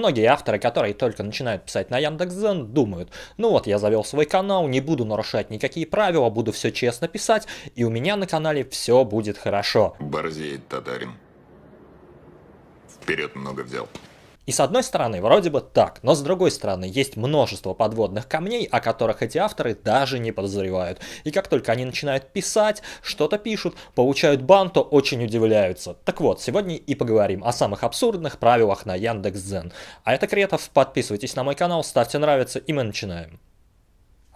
Многие авторы, которые только начинают писать на Яндекс.Зен, думают, ну вот я завел свой канал, не буду нарушать никакие правила, буду все честно писать, и у меня на канале все будет хорошо. Борзеет татарин. Вперед много взял. И с одной стороны, вроде бы так, но с другой стороны, есть множество подводных камней, о которых эти авторы даже не подозревают. И как только они начинают писать, что-то пишут, получают бан, то очень удивляются. Так вот, сегодня и поговорим о самых абсурдных правилах на Яндекс.Дзен. А это Кретов, подписывайтесь на мой канал, ставьте нравится и мы начинаем.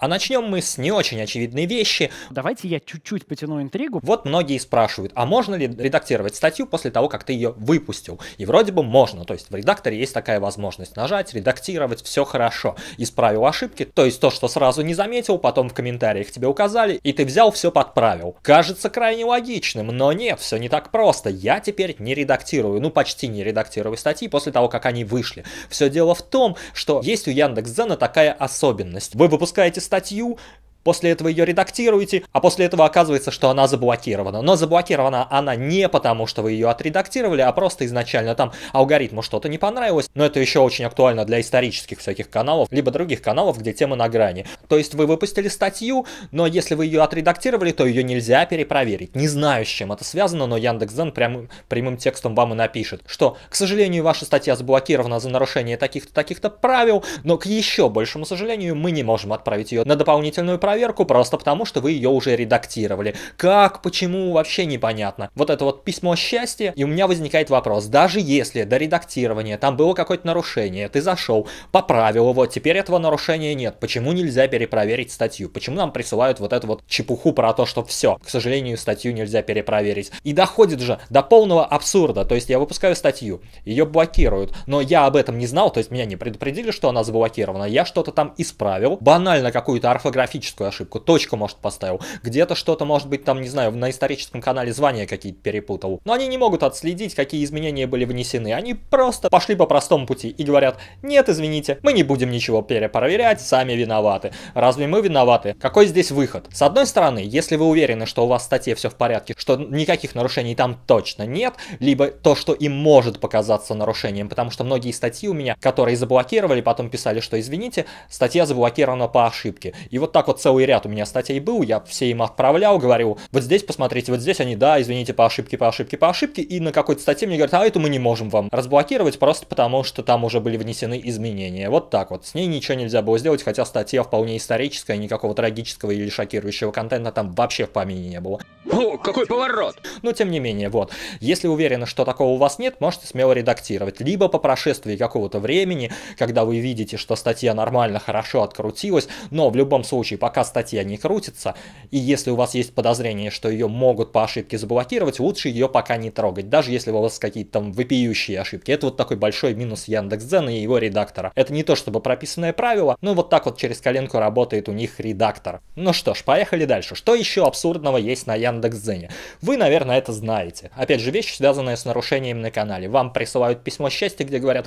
А начнем мы с не очень очевидной вещи. Давайте я чуть-чуть потяну интригу. Вот многие спрашивают, а можно ли редактировать статью после того, как ты ее выпустил? И вроде бы можно, то есть в редакторе есть такая возможность нажать, редактировать, все хорошо. Исправил ошибки, то есть то, что сразу не заметил, потом в комментариях тебе указали, и ты взял, все подправил. Кажется крайне логичным, но нет, все не так просто. Я теперь не редактирую, ну почти не редактирую статьи после того, как они вышли. Все дело в том, что есть у Яндекс.Дзена такая особенность. Вы выпускаете статью, статью после этого ее редактируете, а после этого оказывается, что она заблокирована. Но заблокирована она не потому, что вы ее отредактировали, а просто изначально там алгоритму что-то не понравилось. Но это еще очень актуально для исторических всяких каналов, либо других каналов, где тема на грани. То есть вы выпустили статью, но если вы ее отредактировали, то ее нельзя перепроверить. Не знаю, с чем это связано, но Яндекс.Дзен прям, прямым текстом вам и напишет, что, к сожалению, ваша статья заблокирована за нарушение таких-то, таких-то правил, но к еще большему сожалению мы не можем отправить ее на дополнительную проверку, проверку просто потому, что вы ее уже редактировали. Как, почему, вообще непонятно. Вот это вот письмо счастья, и у меня возникает вопрос. Даже если до редактирования там было какое-то нарушение, ты зашел, поправил его, теперь этого нарушения нет. Почему нельзя перепроверить статью? Почему нам присылают вот эту вот чепуху про то, что все, к сожалению, статью нельзя перепроверить? И доходит же до полного абсурда. То есть я выпускаю статью, ее блокируют, но я об этом не знал, то есть меня не предупредили, что она заблокирована. Я что-то там исправил, банально какую-то орфографическую маленькую ошибку, точку, может, поставил. Где-то что-то, может быть, там, не знаю, на историческом канале звания какие-то перепутал. Но они не могут отследить, какие изменения были внесены. Они просто пошли по простому пути и говорят, нет, извините, мы не будем ничего перепроверять, сами виноваты. Разве мы виноваты? Какой здесь выход? С одной стороны, если вы уверены, что у вас в статье все в порядке, что никаких нарушений там точно нет, либо то, что им может показаться нарушением, потому что многие статьи у меня, которые заблокировали, потом писали, что извините, статья заблокирована по ошибке. И вот так вот целый целый ряд у меня статей был, я все им отправлял, говорил, вот здесь посмотрите, вот здесь они, да, извините, по ошибке, по ошибке, по ошибке, и на какой-то статье мне говорят, а эту мы не можем вам разблокировать, просто потому что там уже были внесены изменения. Вот так вот, с ней ничего нельзя было сделать, хотя статья вполне историческая, никакого трагического или шокирующего контента там вообще в помине не было. О, какой поворот! Но ну, тем не менее, вот, если уверены, что такого у вас нет, можете смело редактировать, либо по прошествии какого-то времени, когда вы видите, что статья нормально, хорошо открутилась, но в любом случае, пока пока статья не крутится, и если у вас есть подозрение, что ее могут по ошибке заблокировать, лучше ее пока не трогать, даже если у вас какие-то там вопиющие ошибки. Это вот такой большой минус Яндекс.Дзена и его редактора. Это не то чтобы прописанное правило, но вот так вот через коленку работает у них редактор. Ну что ж, поехали дальше. Что еще абсурдного есть на Яндекс.Дзене? Вы, наверное, это знаете. Опять же, вещи связанные с нарушением на канале. Вам присылают письмо счастья, где говорят,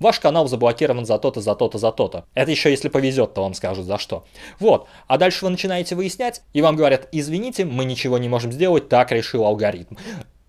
Ваш канал заблокирован за то-то, за то-то, за то-то. Это еще если повезет, то вам скажут за что. Вот. А дальше вы начинаете выяснять, и вам говорят, извините, мы ничего не можем сделать, так решил алгоритм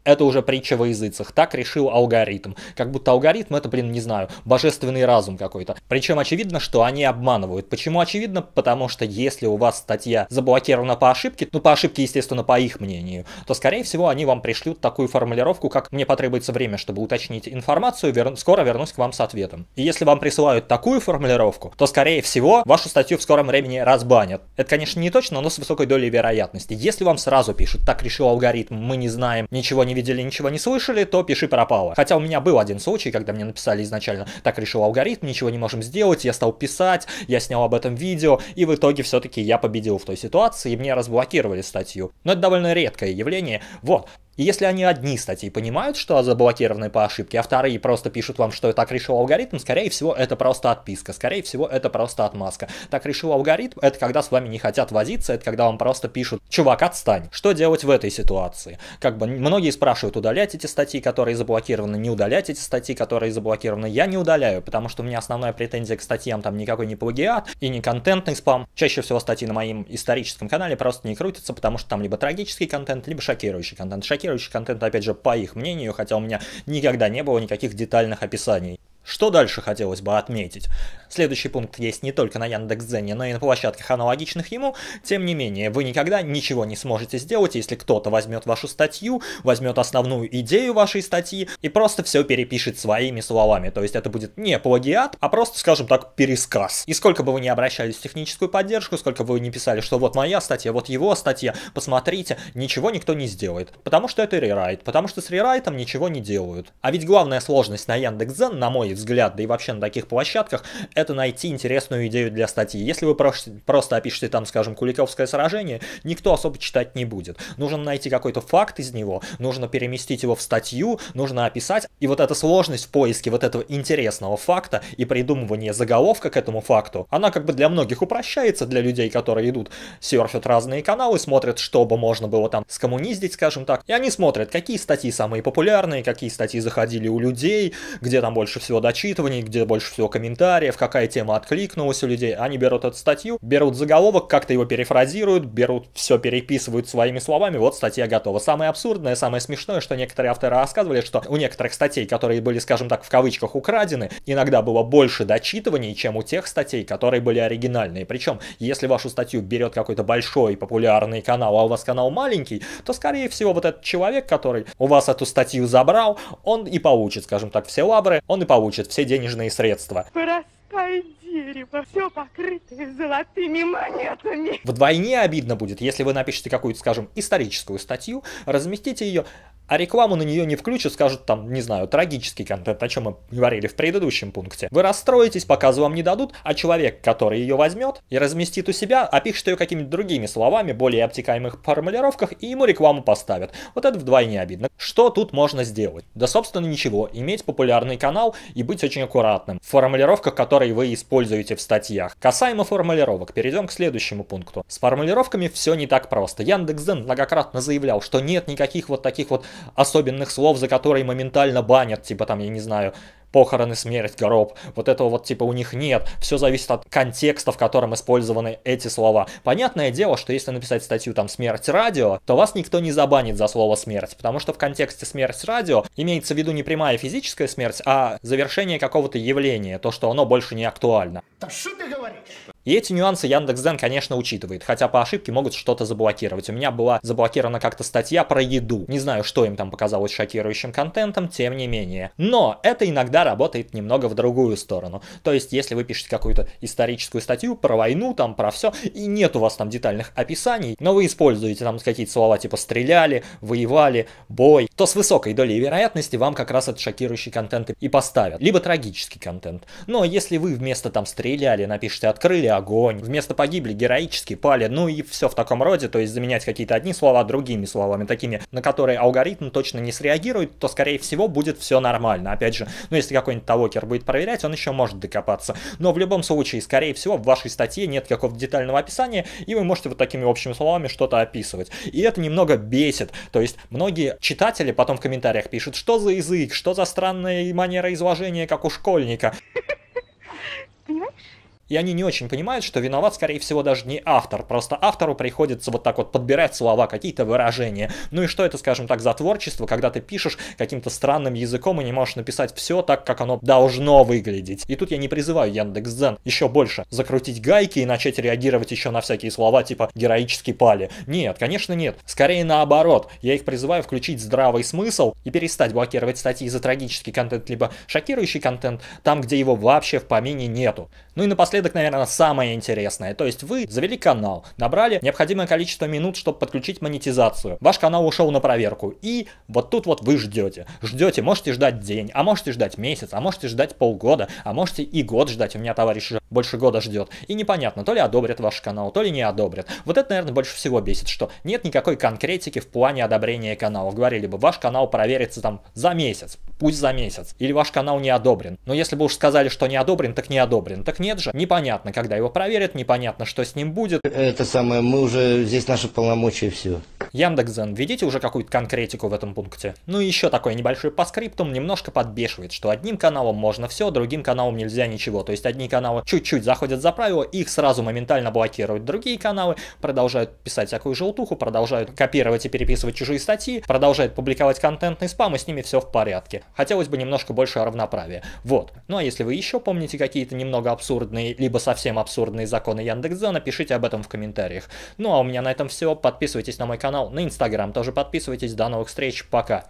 это уже притча во языцах. Так решил алгоритм. Как будто алгоритм это, блин, не знаю, божественный разум какой-то. Причем очевидно, что они обманывают. Почему очевидно? Потому что если у вас статья заблокирована по ошибке, ну по ошибке, естественно, по их мнению, то скорее всего они вам пришлют такую формулировку, как «мне потребуется время, чтобы уточнить информацию, вер... скоро вернусь к вам с ответом». И если вам присылают такую формулировку, то скорее всего вашу статью в скором времени разбанят. Это, конечно, не точно, но с высокой долей вероятности. Если вам сразу пишут «так решил алгоритм, мы не знаем, ничего не не видели, ничего не слышали, то пиши пропало. Хотя у меня был один случай, когда мне написали изначально, так решил алгоритм, ничего не можем сделать, я стал писать, я снял об этом видео, и в итоге все-таки я победил в той ситуации, и мне разблокировали статью. Но это довольно редкое явление. Вот. И если они одни статьи понимают, что заблокированы по ошибке, а вторые просто пишут вам, что так решил алгоритм, скорее всего, это просто отписка, скорее всего, это просто отмазка. Так решил алгоритм, это когда с вами не хотят возиться, это когда вам просто пишут, чувак, отстань. Что делать в этой ситуации? Как бы многие спрашивают, удалять эти статьи, которые заблокированы, не удалять эти статьи, которые заблокированы. Я не удаляю, потому что у меня основная претензия к статьям там никакой не плагиат и не контентный спам. Чаще всего статьи на моем историческом канале просто не крутятся, потому что там либо трагический контент, либо шокирующий контент шокирующий контент, опять же, по их мнению, хотя у меня никогда не было никаких детальных описаний. Что дальше хотелось бы отметить? Следующий пункт есть не только на Яндекс.Дзене, но и на площадках аналогичных ему. Тем не менее, вы никогда ничего не сможете сделать, если кто-то возьмет вашу статью, возьмет основную идею вашей статьи и просто все перепишет своими словами. То есть это будет не плагиат, а просто, скажем так, пересказ. И сколько бы вы ни обращались в техническую поддержку, сколько бы вы ни писали, что вот моя статья, вот его статья, посмотрите, ничего никто не сделает. Потому что это рерайт, потому что с рерайтом ничего не делают. А ведь главная сложность на Яндекс.Дзен, на мой мой взгляд, да и вообще на таких площадках, это найти интересную идею для статьи. Если вы просто опишете там, скажем, Куликовское сражение, никто особо читать не будет. Нужно найти какой-то факт из него, нужно переместить его в статью, нужно описать. И вот эта сложность в поиске вот этого интересного факта и придумывание заголовка к этому факту, она как бы для многих упрощается, для людей, которые идут, серфят разные каналы, смотрят, что бы можно было там скоммуниздить, скажем так. И они смотрят, какие статьи самые популярные, какие статьи заходили у людей, где там больше всего дочитываний, где больше всего комментариев, какая тема откликнулась у людей. Они берут эту статью, берут заголовок, как-то его перефразируют, берут все, переписывают своими словами, вот статья готова. Самое абсурдное, самое смешное, что некоторые авторы рассказывали, что у некоторых статей, которые были, скажем так, в кавычках украдены, иногда было больше дочитываний, чем у тех статей, которые были оригинальные. Причем, если вашу статью берет какой-то большой популярный канал, а у вас канал маленький, то, скорее всего, вот этот человек, который у вас эту статью забрал, он и получит, скажем так, все лавры, он и получит получит все денежные средства. Простая дерево, все покрытое золотыми монетами. Вдвойне обидно будет, если вы напишете какую-то, скажем, историческую статью, разместите ее а рекламу на нее не включат, скажут там, не знаю, трагический контент, о чем мы говорили в предыдущем пункте. Вы расстроитесь, показы вам не дадут, а человек, который ее возьмет и разместит у себя, опишет ее какими-то другими словами, более обтекаемых формулировках, и ему рекламу поставят. Вот это вдвойне обидно. Что тут можно сделать? Да, собственно, ничего. Иметь популярный канал и быть очень аккуратным в формулировках, которые вы используете в статьях. Касаемо формулировок, перейдем к следующему пункту. С формулировками все не так просто. Яндекс.Дзен многократно заявлял, что нет никаких вот таких вот особенных слов, за которые моментально банят, типа там, я не знаю, похороны, смерть, гроб. Вот этого вот типа у них нет. Все зависит от контекста, в котором использованы эти слова. Понятное дело, что если написать статью там «Смерть радио», то вас никто не забанит за слово «смерть», потому что в контексте «Смерть радио» имеется в виду не прямая физическая смерть, а завершение какого-то явления, то, что оно больше не актуально. Да что ты говоришь? И эти нюансы Яндекс.Дзен, конечно, учитывает, хотя по ошибке могут что-то заблокировать. У меня была заблокирована как-то статья про еду. Не знаю, что им там показалось шокирующим контентом, тем не менее. Но это иногда работает немного в другую сторону. То есть, если вы пишете какую-то историческую статью про войну, там, про все, и нет у вас там детальных описаний, но вы используете там какие-то слова типа «стреляли», «воевали», «бой», то с высокой долей вероятности вам как раз этот шокирующий контент и поставят. Либо трагический контент. Но если вы вместо там «стреляли» напишите «открыли», огонь. Вместо погибли героически пали, ну и все в таком роде, то есть заменять какие-то одни слова другими словами, такими, на которые алгоритм точно не среагирует, то скорее всего будет все нормально. Опять же, ну если какой-нибудь талокер будет проверять, он еще может докопаться. Но в любом случае, скорее всего, в вашей статье нет какого-то детального описания, и вы можете вот такими общими словами что-то описывать. И это немного бесит. То есть многие читатели потом в комментариях пишут, что за язык, что за странная манера изложения, как у школьника и они не очень понимают, что виноват, скорее всего, даже не автор. Просто автору приходится вот так вот подбирать слова, какие-то выражения. Ну и что это, скажем так, за творчество, когда ты пишешь каким-то странным языком и не можешь написать все так, как оно должно выглядеть. И тут я не призываю Яндекс.Дзен еще больше закрутить гайки и начать реагировать еще на всякие слова типа «героический пали». Нет, конечно нет. Скорее наоборот. Я их призываю включить здравый смысл и перестать блокировать статьи за трагический контент, либо шокирующий контент там, где его вообще в помине нету. Ну и напоследок напоследок, наверное, самое интересное, То есть вы завели канал, набрали необходимое количество минут, чтобы подключить монетизацию. Ваш канал ушел на проверку. И вот тут вот вы ждете. Ждете, можете ждать день, а можете ждать месяц, а можете ждать полгода, а можете и год ждать. У меня товарищ больше года ждет. И непонятно, то ли одобрят ваш канал, то ли не одобрят. Вот это, наверное, больше всего бесит, что нет никакой конкретики в плане одобрения канала. Говорили бы, ваш канал проверится там за месяц, пусть за месяц. Или ваш канал не одобрен. Но если бы уж сказали, что не одобрен, так не одобрен. Так нет же, не непонятно, когда его проверят, непонятно, что с ним будет. Это самое, мы уже, здесь наши полномочия, все. Яндекс.Зен, введите уже какую-то конкретику в этом пункте. Ну и еще такой небольшой по скриптум немножко подбешивает, что одним каналом можно все, другим каналом нельзя ничего. То есть одни каналы чуть-чуть заходят за правило, их сразу моментально блокируют. Другие каналы продолжают писать всякую желтуху, продолжают копировать и переписывать чужие статьи, продолжают публиковать контентный спам, и с ними все в порядке. Хотелось бы немножко больше равноправия. Вот. Ну а если вы еще помните какие-то немного абсурдные либо совсем абсурдные законы Яндекс.Дзена, пишите об этом в комментариях. Ну а у меня на этом все. Подписывайтесь на мой канал, на Инстаграм тоже подписывайтесь. До новых встреч, пока!